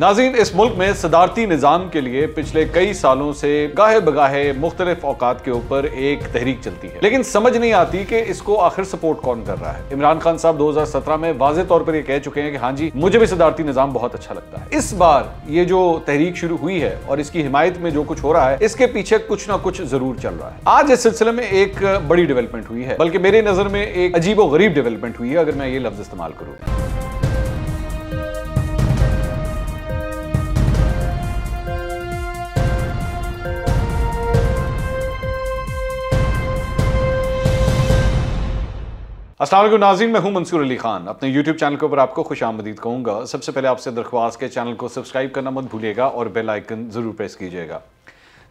नाजीन इस मुल्क में सदारती निज़ाम के लिए पिछले कई सालों से गाहे बगाहे मुख्तलिफ अवकात के ऊपर एक तहरीक चलती है लेकिन समझ नहीं आती कि इसको आखिर सपोर्ट कौन कर रहा है इमरान खान साहब 2017 में वाज तौर पर यह कह चुके हैं कि हाँ जी मुझे भी सदारती निज़ाम बहुत अच्छा लगता है इस बार ये जो तहरीक शुरू हुई है और इसकी हिमायत में जो कुछ हो रहा है इसके पीछे कुछ ना कुछ जरूर चल रहा है आज इस सिलसिले में एक बड़ी डेवलपमेंट हुई है बल्कि मेरी नज़र में एक अजीब व गरीब डेवलपमेंट हुई है अगर मैं ये लफ्ज इस्तेमाल करूँ असल नाजीन मैं हूं मंसूर अली खान अपने YouTube चैनल के ऊपर आपको खुश आमदीद कहूँगा सबसे पहले आपसे दरख्वास्त के चैनल को सब्सक्राइब करना मत भूलिएगा और बेल आइकन ज़रूर प्रेस कीजिएगा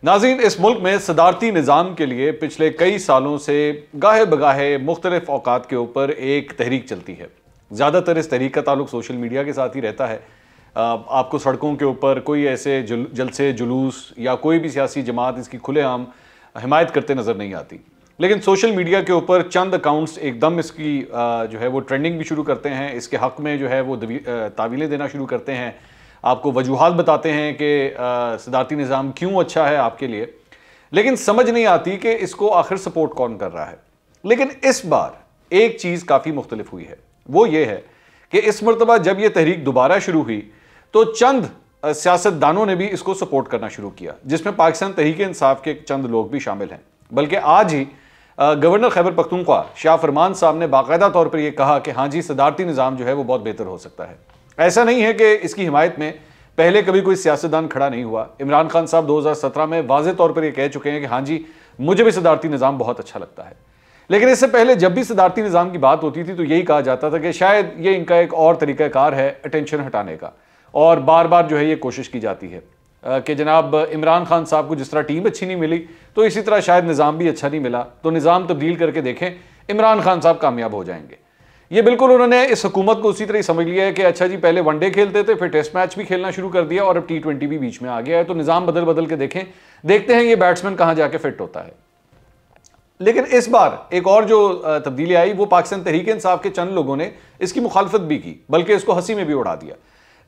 नाजीन इस मुल्क में सदारती निज़ाम के लिए पिछले कई सालों से गाहे बगाहे मुख्तलिफ अवकात के ऊपर एक तहरीक चलती है ज़्यादातर इस तहरीक का ताल्लुक सोशल मीडिया के साथ ही रहता है आपको सड़कों के ऊपर कोई ऐसे जलसे जुलूस या कोई भी सियासी जमात इसकी खुलेआम हिमायत करते नज़र नहीं आती लेकिन सोशल मीडिया के ऊपर चंद अकाउंट्स एकदम इसकी जो है वो ट्रेंडिंग भी शुरू करते हैं इसके हक में जो है वो तावीलें देना शुरू करते हैं आपको वजूहत बताते हैं कि सदारती निज़ाम क्यों अच्छा है आपके लिए लेकिन समझ नहीं आती कि इसको आखिर सपोर्ट कौन कर रहा है लेकिन इस बार एक चीज़ काफ़ी मुख्तलिफ हुई है वो ये है कि इस मरतबा जब ये तहरीक दोबारा शुरू हुई तो चंद सियासतदानों ने भी इसको सपोर्ट करना शुरू किया जिसमें पाकिस्तान तहरीक इंसाफ के चंद लोग भी शामिल हैं बल्कि आज ही गवर्नर खैबर पख्तुनख्वा शाह फरमान साहब ने बाकायदा तौर पर यह कहा कि हाँ जी सदारती निज़ाम जो है वो बहुत बेहतर हो सकता है ऐसा नहीं है कि इसकी हिमायत में पहले कभी कोई सियासतदान खड़ा नहीं हुआ इमरान खान साहब 2017 में वाज तौर पर यह कह चुके हैं कि हाँ जी मुझे भी सदारती निज़ाम बहुत अच्छा लगता है लेकिन इससे पहले जब भी सदारती निज़ाम की बात होती थी तो यही कहा जाता था कि शायद ये इनका एक और तरीक़ाकार है अटेंशन हटाने का और बार बार जो है ये कोशिश की जाती है कि जनाब इमरान खान साहब को जिस तरह टीम अच्छी नहीं मिली तो इसी तरह शायद निज़ाम भी अच्छा नहीं मिला तो निज़ाम तब्दील करके देखें इमरान खान साहब कामयाब हो जाएंगे ये बिल्कुल उन्होंने इस हुकूमत को उसी तरह ही समझ लिया है कि अच्छा जी पहले वनडे खेलते थे फिर टेस्ट मैच भी खेलना शुरू कर दिया और अब टी ट्वेंटी भी बीच में आ गया है तो निज़ाम बदल बदल के देखें देखते हैं ये बैट्समैन कहाँ जाके फिट होता है लेकिन इस बार एक और जो तब्दीली आई वो पाकिस्तान तहरीक इंसाफ के चंद लोगों ने इसकी मुखालफत भी की बल्कि इसको हंसी में भी उड़ा दिया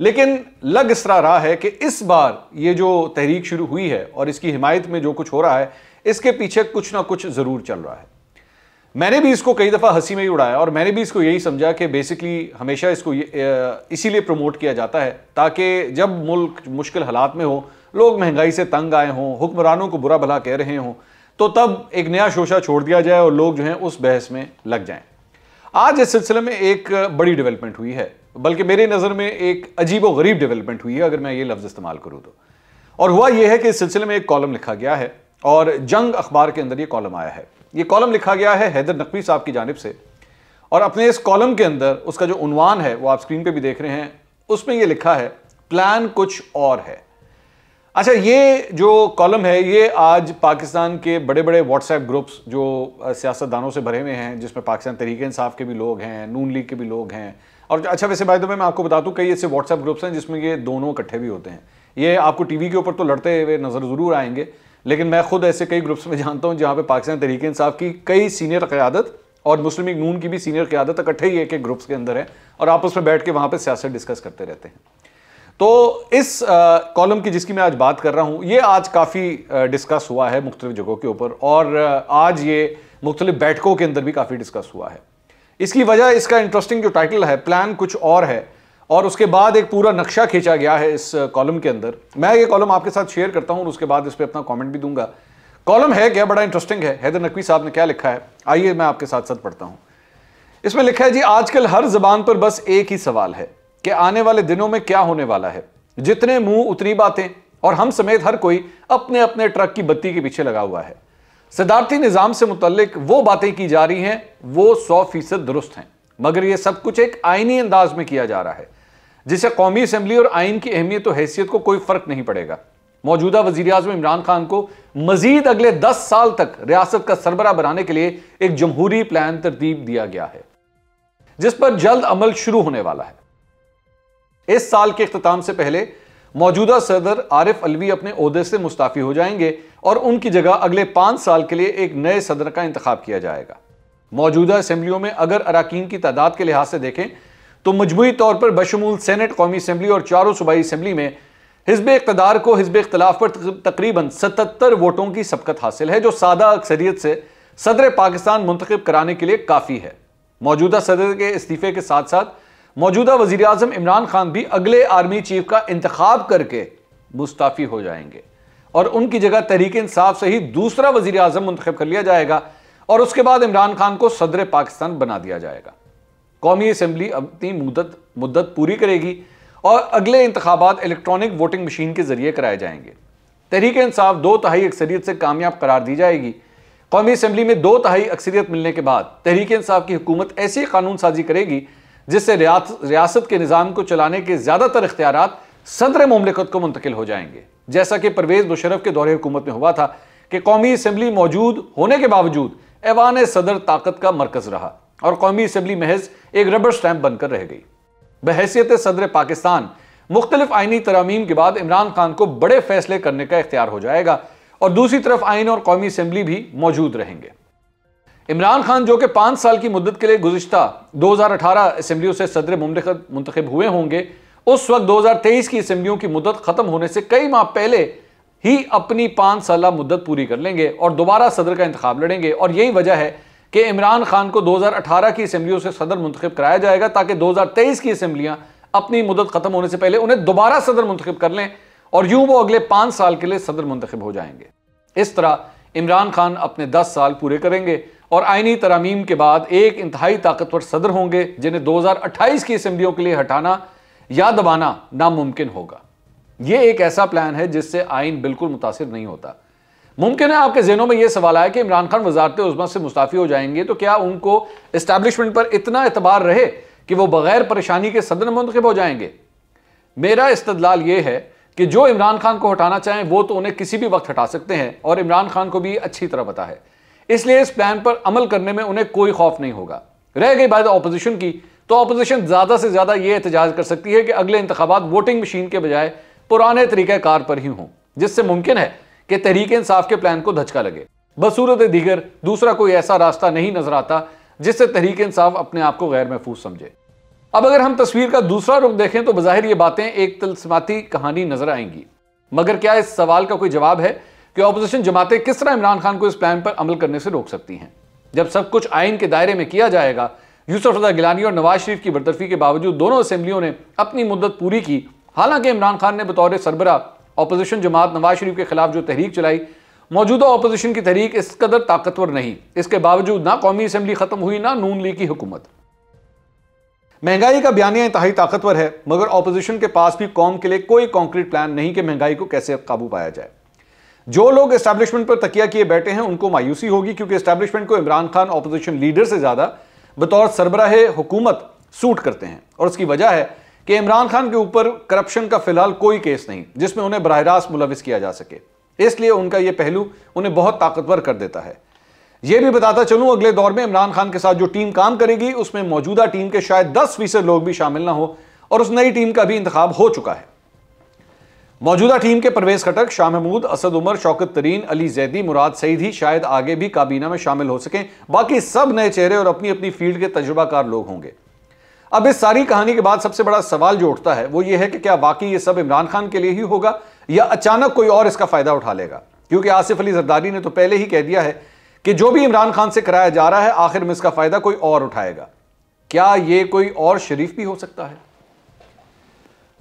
लेकिन लग इस तरह रहा है कि इस बार ये जो तहरीक शुरू हुई है और इसकी हिमायत में जो कुछ हो रहा है इसके पीछे कुछ ना कुछ ज़रूर चल रहा है मैंने भी इसको कई दफ़ा हंसी में ही उड़ाया और मैंने भी इसको यही समझा कि बेसिकली हमेशा इसको इसीलिए प्रमोट किया जाता है ताकि जब मुल्क मुश्किल हालात में हो लोग महंगाई से तंग आए हों हुक्मरानों को बुरा भला कह रहे हों तो तब एक नया शोशा छोड़ दिया जाए और लोग जो हैं उस बहस में लग जाएं आज इस सिलसिले में एक बड़ी डेवलपमेंट हुई है बल्कि मेरी नज़र में एक अजीब व गरीब डेवलपमेंट हुई है अगर मैं ये लफ्ज़ इस्तेमाल करूँ तो और हुआ यह है कि इस सिलसिले में एक कॉलम लिखा गया है और जंग अखबार के अंदर ये कॉलम आया है ये कॉलम लिखा गया है हैदर नकवी साहब की जानब से और अपने इस कॉलम के अंदर उसका जो उनवान है वो आप स्क्रीन पे भी देख रहे हैं उसमें ये लिखा है प्लान कुछ और है अच्छा ये जो कॉलम है ये आज पाकिस्तान के बड़े बड़े व्हाट्सएप ग्रुप्स जो सियासतदानों से भरे हुए हैं जिसमें पाकिस्तान तरीके इंसाफ के भी लोग हैं नून लीग के भी लोग हैं और अच्छा वैसे भाई मैं आपको बता दूँ कई ऐसे व्हाट्सएप ग्रुप्स हैं जिसमें ये दोनों इकट्ठे भी होते हैं ये आपको टीवी के ऊपर तो लड़ते हुए नज़र ज़रूर आएंगे लेकिन मैं खुद ऐसे कई ग्रुप्स में जानता हूँ जहाँ पे पाकिस्तान तरीक इंसाफ की कई सीनियर क़्यादत और मुस्लिम नून की भी सीनियर क़्यादत इकट्ठे ही एक एक ग्रुप्स के अंदर है और आप उसमें बैठ के वहाँ पर सियासत डिस्कस करते रहते हैं तो इस कॉलम की जिसकी मैं आज बात कर रहा हूँ ये आज काफ़ी डिस्कस हुआ है मुख्तलिफ जगहों के ऊपर और आज ये मुख्तलिफ बैठकों के अंदर भी काफ़ी डिस्कस हुआ है इसकी वजह इसका इंटरेस्टिंग जो टाइटल है प्लान कुछ और है और उसके बाद एक पूरा नक्शा खींचा गया है इस कॉलम के अंदर मैं ये कॉलम आपके साथ शेयर करता हूँ और उसके बाद इस पर अपना कॉमेंट भी दूंगा कॉलम है क्या बड़ा इंटरेस्टिंग है हैदर नकवी साहब ने क्या लिखा है आइए मैं आपके साथ साथ पढ़ता हूँ इसमें लिखा है जी आजकल हर जबान पर बस एक ही सवाल है कि आने वाले दिनों में क्या होने वाला है जितने मुंह उतनी बातें और हम समेत हर कोई अपने अपने ट्रक की बत्ती के पीछे लगा हुआ है सिद्धार्थी निज़ाम से मुतलिक वो बातें की जा रही हैं वो सौ फीसद दुरुस्त हैं मगर ये सब कुछ एक आइनी अंदाज में किया जा रहा है जिसे कौमी असम्बली और आइन की अहमियत तो हैसियत को कोई फ़र्क नहीं पड़ेगा मौजूदा वजीर अजम इमरान खान को मजीद अगले दस साल तक रियासत का सरबरा बनाने के लिए एक जमहूरी प्लान तरतीब दिया गया है जिस पर जल्द अमल शुरू होने वाला है इस साल के अख्ताम से पहले मौजूदा सदर आरिफ अलवी अपने अहदे से मुस्ताफ़ी हो जाएंगे और उनकी जगह अगले पाँच साल के लिए एक नए सदर का इंतख्या किया जाएगा मौजूदा असम्बलियों में अगर अरकान की तादाद के लिहाज से देखें तो मजमू तौर पर बशमूल सेनेट कौमी असम्बली और चारों सूबाई असम्बली में हिजब इकतदार को हिजब इख्तलाफ पर तकरीबन सतर वोटों की सबकत हासिल है जो सादा अक्सरियत से सदर पाकिस्तान मुंतखब कराने के लिए काफ़ी है मौजूदा सदर के इस्तीफे के साथ साथ मौजूदा वजी अजम इमरान खान भी अगले आर्मी चीफ का इंतखब करके मुस्ताफ़ी हो जाएंगे और उनकी जगह तहरीक इंसाफ से ही दूसरा वजीर आजम मंतखब कर लिया जाएगा और उसके बाद इमरान खान को सदर पाकिस्तान बना दिया जाएगा कौमी असम्बली अपनी मुदत मुद्दत पूरी करेगी और अगले इंतबात इलेक्ट्रॉनिक वोटिंग मशीन के जरिए कराए जाएंगे तहरीक इंसाफ दो तहाई अक्सरीत से कामयाब करार दी जाएगी कौमी असम्बली में दो तहाई अक्सरियत मिलने के बाद तहरीक इंसाफ की हुकूमत ऐसी कानून साजी करेगी जिससे रियासत के निज़ाम को चलाने के ज़्यादातर इख्तियार सदर ममलिकत को मुंतकिल हो जाएंगे जैसा कि परवेज मुशरफ के दौरे हुकूमत में हुआ था कि कौमी असम्बली मौजूद होने के बावजूद ऐवान सदर ताकत का मरकज रहा और कौमी असम्बली महज एक रबर स्टैम्प बनकर रह गई बहसीत सदर पाकिस्तान मुख्तलिफ आइनी तरामीम के बाद इमरान खान को बड़े फैसले करने का इख्तियार हो जाएगा और दूसरी तरफ आइन और कौमी असम्बली भी मौजूद रहेंगे इमरान खान जो कि पांच साल की मुद्दत के लिए गुजशत अठारह असेंबलियों से सदर ममलिकत मुंतखब हुए होंगे उस वक्त 2023 की असेंबलियों की मुद्दत खत्म होने से कई माह पहले ही अपनी पांच साल मुद्दत पूरी कर लेंगे और दोबारा सदर का इंतजाम लड़ेंगे और यही वजह है कि इमरान खान को 2018 की असम्बलियों से सदर मुंतब कराया जाएगा ताकि 2023 की असम्बलियां अपनी मुदत खत्म होने से पहले उन्हें दोबारा सदर मुंतखब कर लें और यूं वो अगले पांच साल के लिए सदर मुंतखब हो जाएंगे इस तरह इमरान खान अपने दस साल पूरे करेंगे और आइनी तरामीम के बाद एक इंतहाई ताकतवर सदर होंगे जिन्हें 2028 की असम्बलियों के लिए हटाना या दबाना नामुमकिन होगा यह एक ऐसा प्लान है जिससे आइन बिल्कुल मुतासर नहीं होता मुमकिन है आपके जहनों में यह सवाल आया कि इमरान खान वजारत उजमा से मुस्ताफी हो जाएंगे तो क्या उनको इस्टेब्लिशमेंट पर इतना एतबार रहे कि वह बगैर परेशानी के सदन मुंतब हो जाएंगे मेरा इस्तलाल यह है कि जो इमरान खान को हटाना चाहें वो तो उन्हें किसी भी वक्त हटा सकते हैं और इमरान खान को भी अच्छी तरह पता है इसलिए इस प्लान पर अमल करने में उन्हें कोई खौफ नहीं होगा रह गई बात ऑपोजिशन की तो अपोजिशन ज़्यादा से ज़्यादा यह एहतजाज कर सकती है कि अगले इंतबात वोटिंग मशीन के बजाय पुराने कार पर ही हों जिससे मुमकिन है कि तहरीक इंसाफ के प्लान को धचका लगे बसूरत दीगर दूसरा कोई ऐसा रास्ता नहीं नजर आता जिससे तहरीक इंसाफ अपने आप को गैर महफूज समझे अब अगर हम तस्वीर का दूसरा रुख देखें तो बाहिर ये बातें एक तलसमाती कहानी नजर आएंगी मगर क्या इस सवाल का कोई जवाब है कि अपोजिशन जमातें किस तरह इमरान खान को इस प्लान पर अमल करने से रोक सकती हैं जब सब कुछ आइन के दायरे में किया जाएगा यूसुफ रजा गिलानी और नवाज शरीफ की बरतफी के बावजूद दोनों असम्बलियों ने अपनी मुद्दत पूरी की हालांकि इमरान खान ने बतौर सरबरा अपोजिशन जमात नवाज शरीफ के खिलाफ जो तहरीक चलाई मौजूदा अपोजिशन की तहरीक इस कदर ताकतवर नहीं इसके बावजूद ना कौमी असम्बली ख़त्म हुई ना नून लीग की हुकूमत महंगाई का बयानिया इतहाई ताकतवर है मगर अपोजिशन के पास भी कौम के लिए कोई कॉन्क्रीट प्लान नहीं कि महंगाई को कैसे काबू पाया जाए जो लोग इस्टेब्लिशमेंट पर तकिया किए बैठे हैं उनको मायूसी होगी क्योंकि इस्टेब्लिशमेंट को इमरान खान अपोजिशन लीडर से ज़्यादा बतौर सरबराह हुकूमत सूट करते हैं और उसकी वजह है कि इमरान खान के ऊपर करप्शन का फिलहाल कोई केस नहीं जिसमें उन्हें बरह रास्त मुलविस किया जा सके इसलिए उनका यह पहलू उन्हें बहुत ताकतवर कर देता है यह भी बताता चलूं अगले दौर में इमरान खान के साथ जो टीम काम करेगी उसमें मौजूदा टीम के शायद दस फीसद लोग भी शामिल ना हो और उस नई टीम का भी इंतखब हो चुका है मौजूदा टीम के प्रवेश खटक शाह महमूद असद उमर शौकत तरीन अली जैदी मुराद सईदी शायद आगे भी काबीना में शामिल हो सकें बाकी सब नए चेहरे और अपनी अपनी फील्ड के तजुर्बाकार लोग होंगे अब इस सारी कहानी के बाद सबसे बड़ा सवाल जो उठता है वो ये है कि क्या वाकई ये सब इमरान खान के लिए ही होगा या अचानक कोई और इसका फायदा उठा लेगा क्योंकि आसिफ अली जरदारी ने तो पहले ही कह दिया है कि जो भी इमरान खान से कराया जा रहा है आखिर में इसका फायदा कोई और उठाएगा क्या ये कोई और शरीफ भी हो सकता है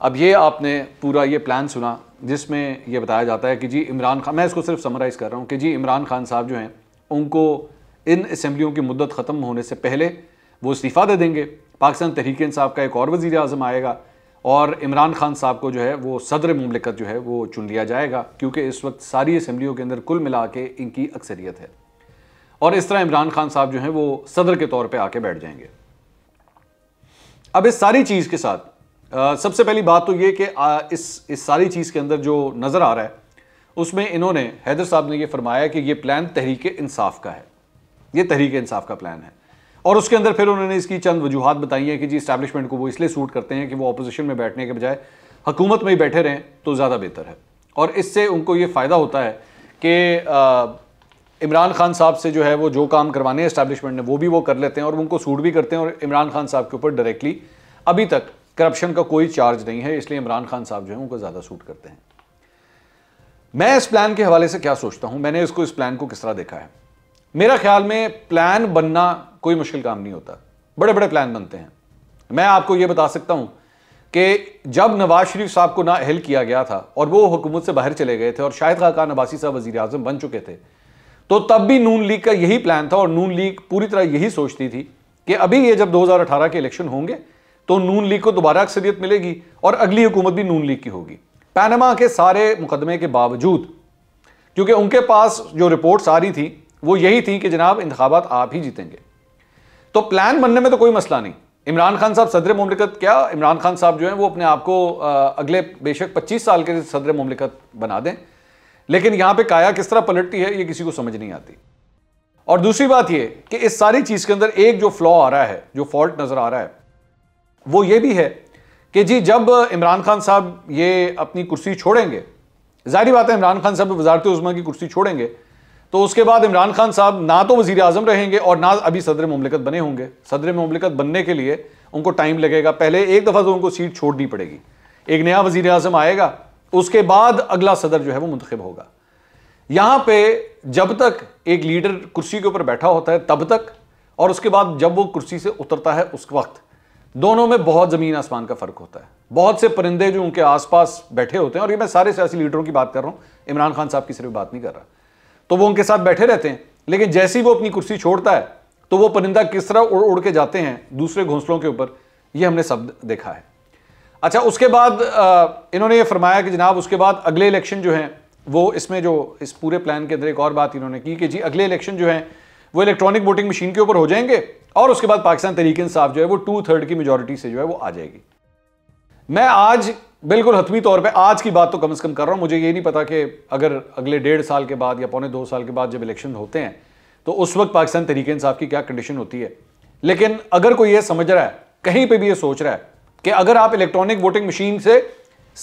अब ये आपने पूरा ये प्लान सुना जिसमें यह बताया जाता है कि जी इमरान खान मैं इसको सिर्फ समराइज़ कर रहा हूँ कि जी इमरान खान साहब जो हैं उनको इन असम्बलियों की मुद्दत ख़त्म होने से पहले वो इस्तीफ़ा दे देंगे पाकिस्तान तहरीक साहब का एक और वज़ी अजम आएगा और इमरान खान साहब को जो है वो सदर ममलिकत जो है वो चुन लिया जाएगा क्योंकि इस वक्त सारी असम्बलियों के अंदर कुल मिला के इनकी अक्सरियत है और इस तरह इमरान खान साहब जो हैं वो सदर के तौर पर आके बैठ जाएंगे अब इस सारी चीज़ के साथ सबसे पहली बात तो ये कि इस इस सारी चीज़ के अंदर जो नज़र आ रहा है उसमें इन्होंने हैदर साहब ने ये फरमाया कि ये प्लान तहरीक इंसाफ का है ये तहरीक इंसाफ का प्लान है और उसके अंदर फिर उन्होंने इसकी चंद वजूहत बताई हैं कि जी इस्टेबलिशमेंट को वो इसलिए सूट करते हैं कि वो अपोजिशन में बैठने के बजाय हुकूमत में ही बैठे रहें तो ज़्यादा बेहतर है और इससे उनको ये फ़ायदा होता है कि इमरान खान साहब से जो है वो जो काम करवाने हैं इस्टेबलिशमेंट ने वो भी वो कर लेते हैं और उनको सूट भी करते हैं और इमरान खान साहब के ऊपर डायरेक्टली अभी तक करप्शन का कोई चार्ज नहीं है इसलिए इमरान खान साहब जो है उनको ज़्यादा सूट करते हैं मैं इस प्लान के हवाले से क्या सोचता हूं मैंने इसको इस प्लान को किस तरह देखा है मेरा ख्याल में प्लान बनना कोई मुश्किल काम नहीं होता बड़े बड़े प्लान बनते हैं मैं आपको यह बता सकता हूं कि जब नवाज शरीफ साहब को ना अहल किया गया था और वो हुकूमत से बाहर चले गए थे और शाहिद खाकान अब्बासी साहब वजी अजम बन चुके थे तो तब भी नून लीग का यही प्लान था और नून लीग पूरी तरह यही सोचती थी कि अभी ये जब 2018 के इलेक्शन होंगे तो नून लीग को दोबारा अक्सरियत मिलेगी और अगली हुकूमत भी नून लीग की होगी पैनमा के सारे मुकदमे के बावजूद क्योंकि उनके पास जो रिपोर्ट रही थी वो यही थी कि जनाब इंतबात आप ही जीतेंगे तो प्लान बनने में तो कोई मसला नहीं इमरान खान साहब सदर ममलिकत क्या इमरान खान साहब जो है वो अपने आप को अगले बेशक 25 साल के सदर ममलिकत बना दें लेकिन यहाँ पे काया किस तरह पलटती है ये किसी को समझ नहीं आती और दूसरी बात ये कि इस सारी चीज़ के अंदर एक जो फ्लॉ आ रहा है जो फॉल्ट नज़र आ रहा है वो ये भी है कि जी जब इमरान खान साहब ये अपनी कुर्सी छोड़ेंगे जाहिर बात है इमरान खान साहब वजारत उजमा की कुर्सी छोड़ेंगे तो उसके बाद इमरान खान साहब ना तो वजी अजम रहेंगे और ना अभी सदर ममलिकत बने होंगे सदर ममलिकत बनने के लिए उनको टाइम लगेगा पहले एक दफ़ा तो उनको सीट छोड़नी पड़ेगी एक नया वजी अजम आएगा उसके बाद अगला सदर जो है वो मुंतखब होगा यहाँ पे जब तक एक लीडर कुर्सी के ऊपर बैठा होता है तब तक और उसके बाद जब वो कुर्सी से उतरता है उस वक्त दोनों में बहुत जमीन आसमान का फर्क होता है बहुत से परिंदे जो उनके आसपास बैठे होते हैं और ये मैं सारे सियासी लीडरों की बात कर रहा हूं इमरान खान साहब की सिर्फ बात नहीं कर रहा तो वो उनके साथ बैठे रहते हैं लेकिन जैसे ही वो अपनी कुर्सी छोड़ता है तो वो परिंदा किस तरह उड़ उड़ के जाते हैं दूसरे घोंसलों के ऊपर ये हमने सब देखा है अच्छा उसके बाद इन्होंने ये फरमाया कि जनाब उसके बाद अगले इलेक्शन जो हैं वो इसमें जो इस पूरे प्लान के अंदर एक और बात इन्होंने की कि जी अगले इलेक्शन जो हैं वो इलेक्ट्रॉनिक वोटिंग मशीन के ऊपर हो जाएंगे और उसके बाद पाकिस्तान तरीके इंसाफ जो है वो टू थर्ड की मेजोरिटी से जो है वो आ जाएगी मैं आज बिल्कुल हतमी तौर पे आज की बात तो कम से कम कर रहा हूँ मुझे ये नहीं पता कि अगर अगले डेढ़ साल के बाद या पौने दो साल के बाद जब इलेक्शन होते हैं तो उस वक्त पाकिस्तान तरीके इंसाफ की क्या कंडीशन होती है लेकिन अगर कोई ये समझ रहा है कहीं पे भी ये सोच रहा है कि अगर आप इलेक्ट्रॉनिक वोटिंग मशीन से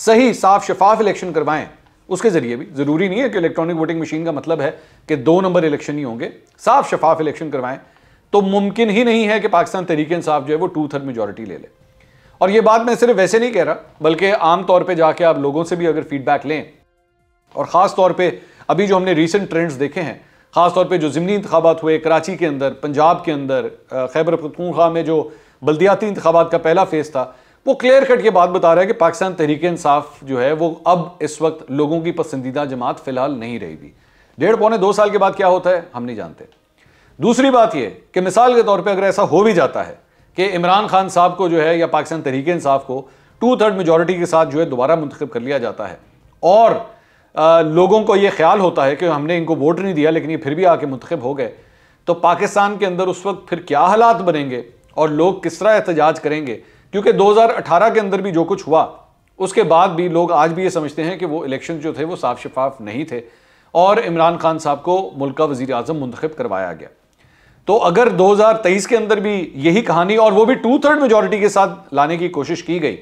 सही साफ शफाफ इलेक्शन करवाएं उसके जरिए भी ज़रूरी नहीं है कि इलेक्ट्रॉनिक वोटिंग मशीन का मतलब है कि दो नंबर इलेक्शन ही होंगे साफ शफाफ इलेक्शन करवाएं तो मुमकिन ही नहीं है कि पाकिस्तान तरीके इंसाफ जो है वो टू थर्ड मेजोरिटी ले ले और ये बात मैं सिर्फ वैसे नहीं कह रहा बल्कि आमतौर पर जाके आप लोगों से भी अगर फीडबैक लें और ख़ास तौर पर अभी जो हमने रिसेंट ट्रेंड्स देखे हैं ख़ासतौर पर जो ज़मनी इंतबात हुए कराची के अंदर पंजाब के अंदर खैबर पतूखा में जो बल्दियाती इंतबात का पहला फेज़ था वो क्लियर कट ये बात बता रहा है कि पाकिस्तान तहरीक इंसाफ जो है वो अब इस वक्त लोगों की पसंदीदा जमात फिलहाल नहीं रहेगी डेढ़ पौने दो साल के बाद क्या होता है हम नहीं जानते दूसरी बात यह कि मिसाल के तौर पर अगर ऐसा हो भी जाता है कि इमरान खान साहब को जो है या पाकिस्तान तहरीक इंसाफ को टू थर्ड मेजोरिटी के साथ जो है दोबारा मुंतखब कर लिया जाता है और आ, लोगों को यह ख्याल होता है कि हमने इनको वोट नहीं दिया लेकिन ये फिर भी आके मुंतखब हो गए तो पाकिस्तान के अंदर उस वक्त फिर क्या हालात बनेंगे और लोग किस तरह एहतजाज करेंगे क्योंकि 2018 के अंदर भी जो कुछ हुआ उसके बाद भी लोग आज भी ये समझते हैं कि वो इलेक्शन जो थे वो साफ शफाफ नहीं थे और इमरान खान साहब को मुल्क का वजीर अजम मंतखब करवाया गया तो अगर 2023 के अंदर भी यही कहानी और वो भी टू थर्ड मेजोरिटी के साथ लाने की कोशिश की गई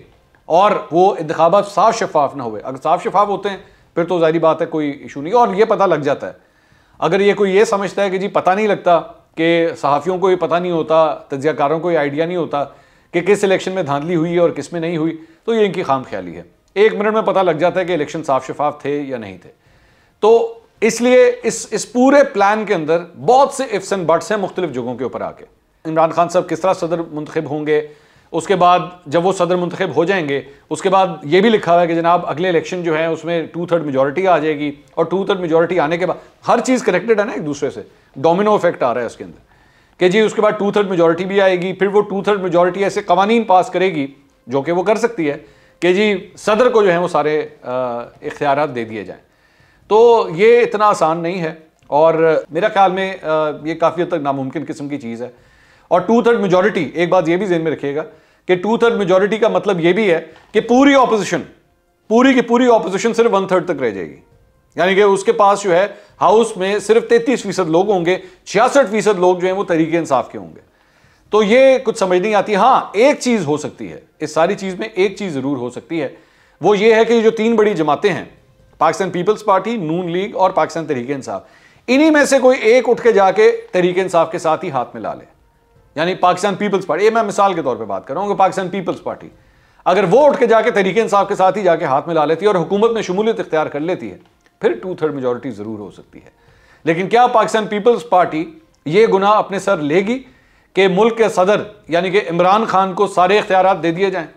और वो इंतबा साफ शफाफ ना हुए अगर साफ शफाफ होते हैं फिर तो जारी बात है कोई इशू नहीं और ये पता लग जाता है अगर ये कोई ये समझता है कि जी पता नहीं लगता कि सहाफ़ियों को ये पता नहीं होता तजियाकारों को ये आइडिया नहीं होता कि किस इलेक्शन में धांधली हुई है और किस में नहीं हुई तो ये इनकी खाम ख्याली है एक मिनट में पता लग जाता है कि इलेक्शन साफ शफाफ थे या नहीं थे तो इसलिए इस इस पूरे प्लान के अंदर बहुत से इफ्स एंड बट्स हैं मुख्तलिफ जगहों के ऊपर आके इमरान खान साहब किस तरह सदर मंतखब होंगे उसके बाद जब वो सदर मंतखब हो जाएंगे उसके बाद ये भी लिखा हुआ है कि जनाब अगले इलेक्शन जो है उसमें टू थर्ड मेजोरिटी आ जाएगी और टू थर्ड मेजोरिटी आने के बाद हर चीज़ कनेक्टेड है ना एक दूसरे से डोमिनो इफेक्ट आ रहा है उसके अंदर कि जी उसके बाद टू थर्ड मेजोरिटी भी आएगी फिर वो टू थर्ड मेजोरिटी ऐसे कवानीन पास करेगी जो कि वो कर सकती है कि जी सदर को जो है वो सारे इख्तियार दे दिए जाएँ तो ये इतना आसान नहीं है और मेरा ख्याल में ये काफ़ी हद तक नामुमकिन किस्म की चीज़ है और टू थर्ड मेजोरिटी एक बात ये भी जहन में रखिएगा कि टू थर्ड मेजोरिटी का मतलब ये भी है कि पूरी ऑपोजिशन पूरी की पूरी ऑपोजिशन सिर्फ वन थर्ड तक रह जाएगी यानी कि उसके पास जो है हाउस में सिर्फ तैतीस फीसद लोग होंगे छियासठ फीसद लोग जो है वो तरीके इंसाफ के होंगे तो ये कुछ समझ नहीं आती हाँ एक चीज हो सकती है इस सारी चीज में एक चीज जरूर हो सकती है वो ये है कि जो तीन बड़ी जमातें हैं Pakistan peoples party Noon league और पाकिस्तान तरीके इंसाफ इन्हीं में से कोई एक उठ के जाके तरीके इंसाफ के साथ ही हाथ में ला ले यानी पाकिस्तान पीपल्स पार्टी ये मैं मिसाल के तौर पर बात कर रहा हूँ पाकिस्तान पीपल्स पार्टी अगर वो उठ के जाके तरीके इंसाफ के साथ ही जाके हाथ में ला लेती है और हुकूमत में शमूलियत इख्तियार कर लेती है फिर टू थर्ड मेजोरिटी जरूर हो सकती है लेकिन क्या पाकिस्तान पीपल्स पार्टी ये गुनाह अपने सर लेगी कि मुल्क के सदर यानी कि इमरान खान को सारे इख्तियार दे दिए जाएं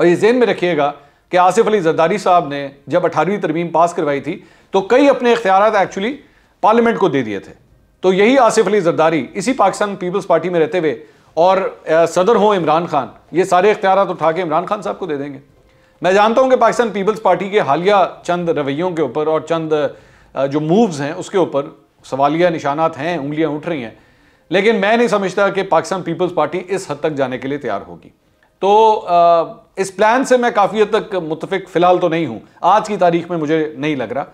और ये जेन में रखिएगा कि आसिफ अली जरदारी साहब ने जब अठारहवीं तरमीम पास करवाई थी तो कई अपने इख्तियार एक्चुअली पार्लियामेंट को दे दिए थे तो यही आसिफ अली जरदारी इसी पाकिस्तान पीपल्स पार्टी में रहते हुए और सदर हों इमरान खान ये सारे इख्तियार उठा के इमरान खान साहब को दे देंगे मैं जानता हूं कि पाकिस्तान पीपल्स पार्टी के हालिया चंद रवैयों के ऊपर और चंद जो मूव्स हैं उसके ऊपर सवालिया निशानात हैं उंगलियां उठ रही हैं लेकिन मैं नहीं समझता कि पाकिस्तान पीपल्स पार्टी इस हद तक जाने के लिए तैयार होगी तो इस प्लान से मैं काफ़ी हद तक मुतफिक फ़िलहाल तो नहीं हूँ आज की तारीख में मुझे नहीं लग रहा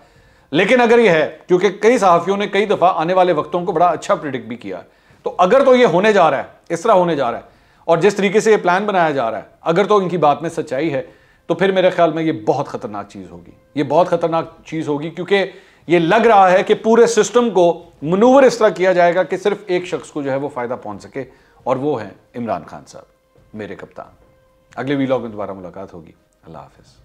लेकिन अगर यह है क्योंकि कई सहाफ़ियों ने कई दफ़ा आने वाले वक्तों को बड़ा अच्छा प्रिडिक्ट भी किया तो अगर तो ये होने जा रहा है इस तरह होने जा रहा है और जिस तरीके से ये प्लान बनाया जा रहा है अगर तो इनकी बात में सच्चाई है तो फिर मेरे ख्याल में ये बहुत खतरनाक चीज़ होगी ये बहुत खतरनाक चीज़ होगी क्योंकि ये लग रहा है कि पूरे सिस्टम को मनूवर इस तरह किया जाएगा कि सिर्फ एक शख्स को जो है वो फ़ायदा पहुंच सके और वो हैं इमरान खान साहब मेरे कप्तान अगले वीलॉग में दोबारा मुलाकात होगी अल्लाह हाफिज़